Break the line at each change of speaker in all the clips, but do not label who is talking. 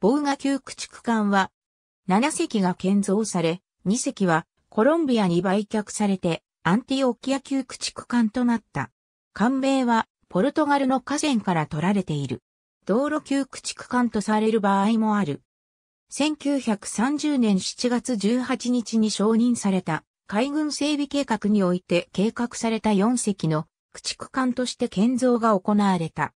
防ガ旧駆逐艦は、7隻が建造され、2隻はコロンビアに売却されて、アンティオキア旧駆逐艦となった。艦名は、ポルトガルの河川から取られている。道路旧駆逐艦とされる場合もある。1930年7月18日に承認された海軍整備計画において計画された4隻の駆逐艦として建造が行われた。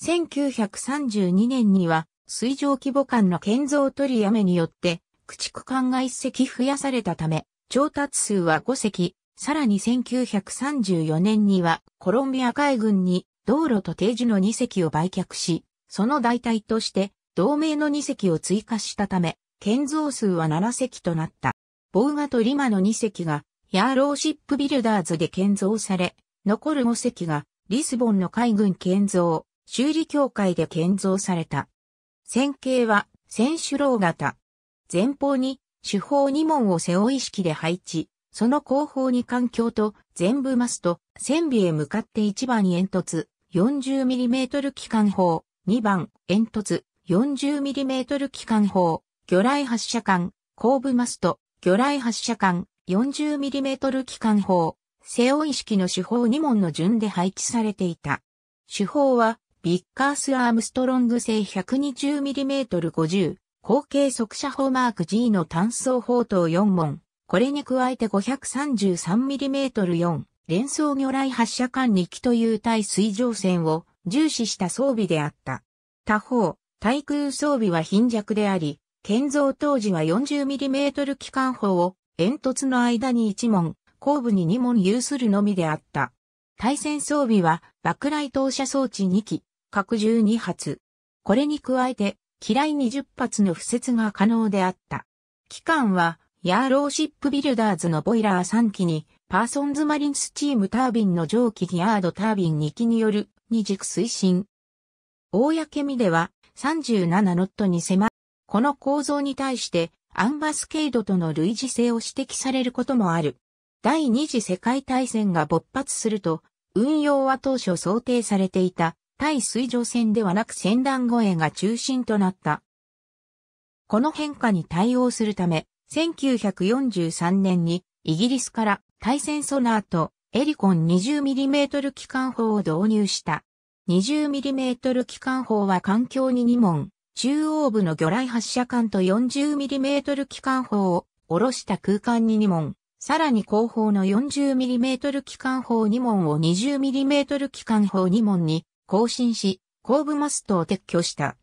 1932年には水上規模艦の建造取りやめによって、駆逐艦が1隻増やされたため、調達数は5隻、さらに1934年にはコロンビア海軍に道路と定時の2隻を売却し、その代替として同盟の2隻を追加したため、建造数は7隻となった。ボウガとリマの2隻がヤーローシップビルダーズで建造され、残る5隻がリスボンの海軍建造、修理協会で建造された。線形は、選手楼型。前方に、主砲2門を背負い式で配置、その後方に環境と全部マスト、線尾へ向かって1番煙突 40mm 機関砲、2番煙突 40mm 機関砲、魚雷発射管、後部マスト、魚雷発射管 40mm 機関砲、背負い式の手法2門の順で配置されていた。手法はビッカース・アームストロング製 120mm50、後継速射砲マーク G の単装砲塔4門。これに加えて 533mm4 連装魚雷発射管2機という対水上戦を重視した装備であった。他方、対空装備は貧弱であり、建造当時は 40mm 機関砲を煙突の間に1門、後部に2門有するのみであった。対戦装備は爆雷投射装置2機、各12発。これに加えて、機雷20発の敷設が可能であった。期間は、ヤーローシップビルダーズのボイラー3機に、パーソンズマリンスチームタービンの蒸気ギアードタービン2機による二軸推進。大やけみでは37ノットに迫る。この構造に対して、アンバスケードとの類似性を指摘されることもある。第二次世界大戦が勃発すると、運用は当初想定されていた対水上戦ではなく戦団護衛が中心となった。この変化に対応するため、1943年にイギリスから対戦ソナーとエリコン 20mm 機関砲を導入した。20mm 機関砲は環境に2門、中央部の魚雷発射管と 40mm 機関砲を下ろした空間に2門、さらに後方の 40mm 機関砲2門を 20mm 機関砲2門に更新し、後部マストを撤去した。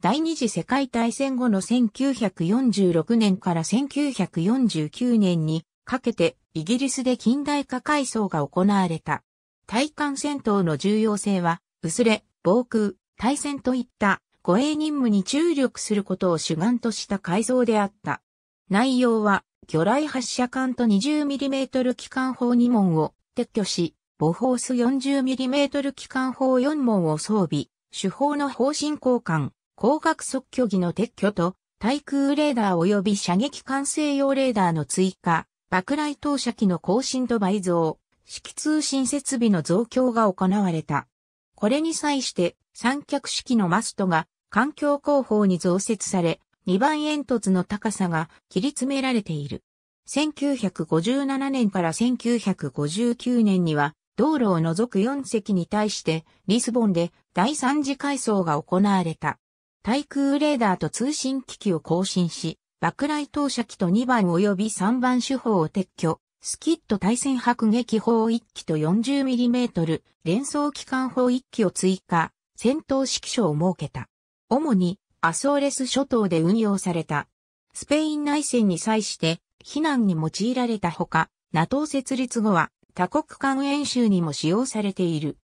第二次世界大戦後の1946年から1949年にかけてイギリスで近代化改装が行われた。対艦戦闘の重要性は、薄れ、防空、対戦といった護衛任務に注力することを主眼とした改造であった。内容は、魚雷発射管と 20mm 機関砲2門を撤去し、オホース 40mm 機関砲4門を装備、主砲の方針交換、光学測距儀の撤去と、対空レーダー及び射撃管制用レーダーの追加、爆雷投射機の更新と倍増、式通信設備の増強が行われた。これに際して三脚式のマストが環境広報に増設され、2番煙突の高さが切り詰められている。1957年から1959年には道路を除く4隻に対して、リスボンで第三次改装が行われた。対空レーダーと通信機器を更新し、爆雷投射機と2番及び3番手法を撤去、スキット対戦迫撃砲1機と 40mm 連装機関砲1機を追加、戦闘指揮所を設けた。主にアソーレス諸島で運用された。スペイン内戦に際して避難に用いられたほか、NATO 設立後は多国間演習にも使用されている。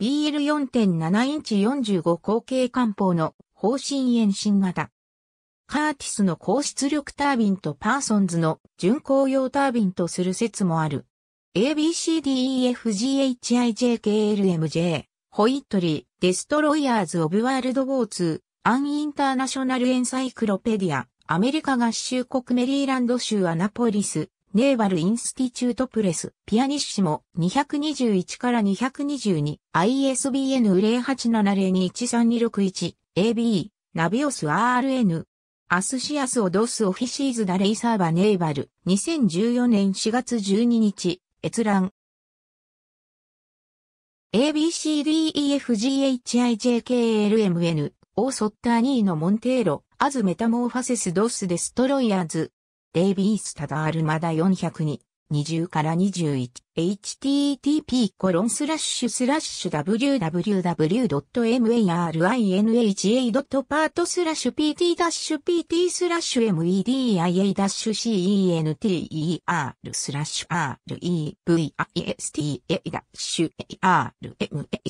BL4.7 インチ45口径艦砲の方針延伸型。カーティスの高出力タービンとパーソンズの巡航用タービンとする説もある。ABCDEFGHIJKLMJ、ホイットリー、デストロイヤーズ・オブ・ワールド・ウォーツ、アン・インターナショナル・エンサイクロペディア、アメリカ合衆国メリーランド州アナポリス、ネーバルインスティチュートプレス、ピアニッシモ221から 222, ISBN 0870213261, AB、ナビオス RN、アスシアスオドスオフィシーズダレイサーバネーバル、2014年4月12日、閲覧。ABCDEFGHIJKLMN、オーソッター2のモンテーロ、アズメタモーファセスドスデストロイヤーズ。デイビースタダールマダ402、20から 21http コロンスラッシュスラッシュ www.marinha.part スラッシュ pt-pt スラッシュ media-center スラッシュ r e v i s t a a r m a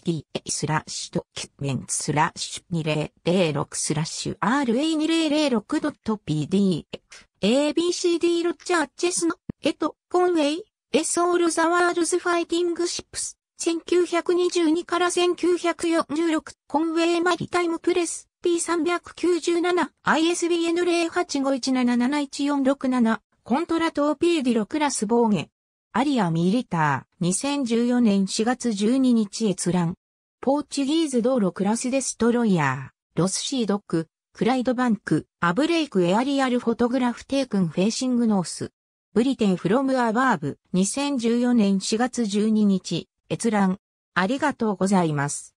スラッシュドキュメンスラッシュ2006スラッシュ ra2006.pdf ABCD ロッチャーチェスの、エト、コンウェイ、S All the World's Fighting Ships 1922から1946コンウェイマリタイムプレス P397 ISBN 0851771467コントラトーピーディロクラス防御アリアミリター2014年4月12日閲覧ポーチギーズ道路クラスデストロイヤーロスシードッククライドバンク、アブレイクエアリアルフォトグラフテイクンフェイシングノース。ブリテンフロムアバーブ2014年4月12日、閲覧。ありがとうございます。